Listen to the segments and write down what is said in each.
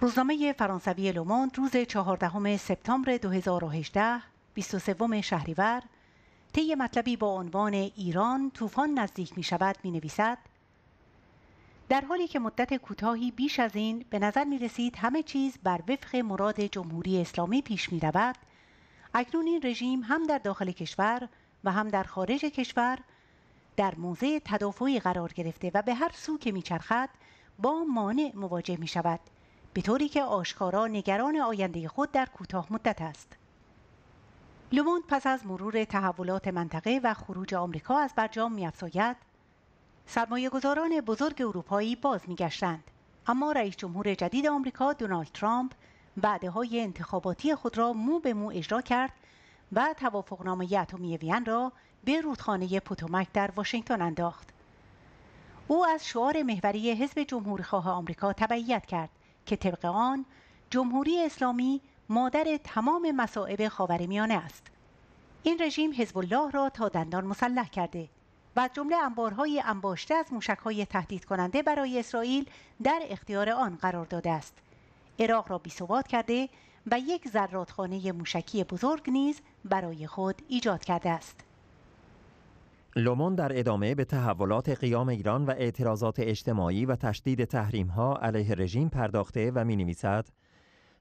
روزنامه فرانسوی لوموند روز 14 سپتامبر 2018 23 شهریور طی مطلبی با عنوان ایران طوفان نزدیک می شود می نویسد در حالی که مدت کوتاهی بیش از این به نظر می رسید همه چیز بر وفق مراد جمهوری اسلامی پیش می رود اکنون این رژیم هم در داخل کشور و هم در خارج کشور در موضع تدافعی قرار گرفته و به هر سو که میچرخد با مانع مواجه می شود به طوری که آشکارا نگران آینده خود در کوتاه مدت است. لوموند پس از مرور تحولات منطقه و خروج آمریکا از برجام میافزاید سرمایه گذاران بزرگ اروپایی باز میگشتند اما رئیس جمهور جدید آمریکا دونالد ترامپ بعده های انتخاباتی خود را مو به مو اجرا کرد و توافقنامه اتمی وین را به رودخانه پوتومک در واشنگتن انداخت. او از شعار محوری حزب جمهوریخواه آمریکا تبعیت کرد که طبق آن جمهوری اسلامی مادر تمام مصائب خاورمیانه است این رژیم حزب الله را تا دندان مسلح کرده و جمله انبارهای انباشته از موشکهای تهدید کننده برای اسرائیل در اختیار آن قرار داده است عراق را بیثبات کرده و یک زرادخانه موشکی بزرگ نیز برای خود ایجاد کرده است لومون در ادامه به تحولات قیام ایران و اعتراضات اجتماعی و تشدید تحریم ها علیه رژیم پرداخته و می نویسد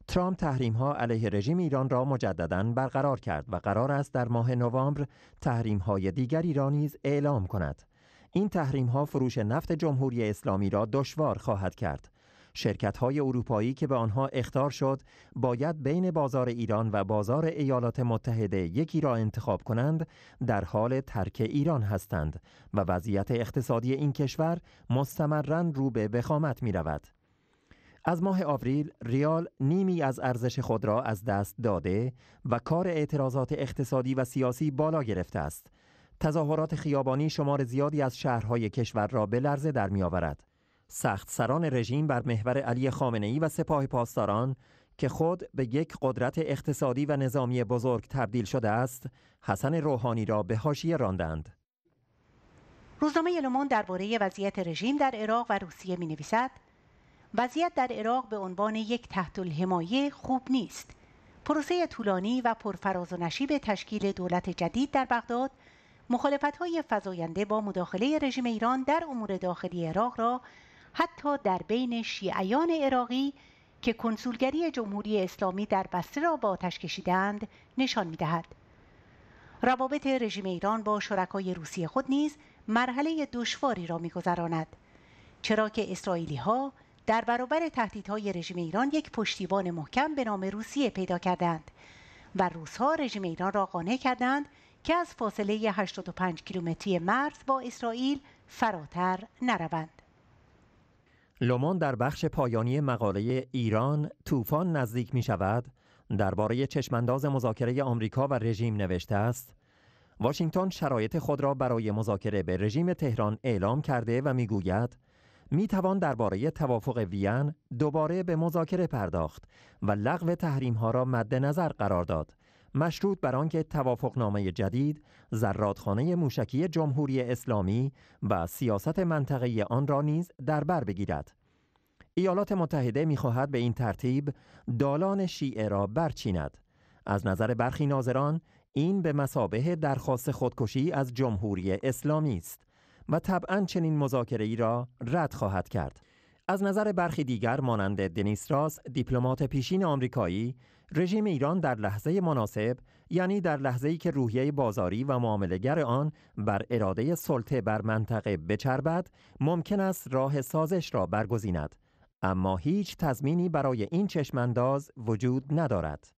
ترامپ تحریم ها علیه رژیم ایران را مجددا برقرار کرد و قرار است در ماه نوامبر تحریم های دیگری را نیز اعلام کند. این تحریم ها فروش نفت جمهوری اسلامی را دشوار خواهد کرد. شرکت های اروپایی که به آنها اختار شد باید بین بازار ایران و بازار ایالات متحده یکی را انتخاب کنند در حال ترک ایران هستند و وضعیت اقتصادی این کشور مستمرا رو به وخامت می رود. از ماه آوریل ریال نیمی از ارزش خود را از دست داده و کار اعتراضات اقتصادی و سیاسی بالا گرفته است. تظاهرات خیابانی شمار زیادی از شهرهای کشور را به لرزه در می آورد. سخت سران رژیم بر محور علی ای و سپاه پاسداران که خود به یک قدرت اقتصادی و نظامی بزرگ تبدیل شده است، حسن روحانی را به حاشیه راندند. روزنامه لومون درباره وضعیت رژیم در عراق و روسیه می نویسد وضعیت در عراق به عنوان یک تحت الحمایه خوب نیست. پروسه طولانی و پرفراز و نشیب تشکیل دولت جدید در بغداد مخالفت های فزاینده با مداخله رژیم ایران در امور داخلی عراق را حتی در بین شیعیان عراقی که کنسولگری جمهوری اسلامی در بسته را با آتش کشیدند نشان میدهد روابط رژیم ایران با شرکای روسیه خود نیز مرحله دشواری را میگذراند چرا که اسرائیلی ها در برابر تهدیدهای رژیم ایران یک پشتیبان محکم به نام روسیه پیدا کردند و روسها رژیم ایران را قانع کردند که از فاصله 85 کیلومتری مرز با اسرائیل فراتر نروند لومان در بخش پایانی مقاله ایران طوفان نزدیک می شود درباره چشمانداز مذاکره آمریکا و رژیم نوشته است واشنگتن شرایط خود را برای مذاکره به رژیم تهران اعلام کرده و میگوید می توان درباره توافق وین دوباره به مذاکره پرداخت و لغو تحریم را مد نظر قرار داد مشروط بر آنکه توافقنامه جدید زرادخانه موشکی جمهوری اسلامی و سیاست منطقه آن را نیز در بر بگیرد ایالات متحده میخواهد به این ترتیب دالان شیعه را برچیند از نظر برخی ناظران این به مسابه درخواست خودکشی از جمهوری اسلامی است و طبعا چنین مذاکره ای را رد خواهد کرد از نظر برخی دیگر مانند دنیس راس دیپلمات پیشین آمریکایی رژیم ایران در لحظه مناسب یعنی در ای که روحیه بازاری و معاملهگر آن بر اراده سلطه بر منطقه بچربد ممکن است راه سازش را برگزیند اما هیچ تضمینی برای این چشمانداز وجود ندارد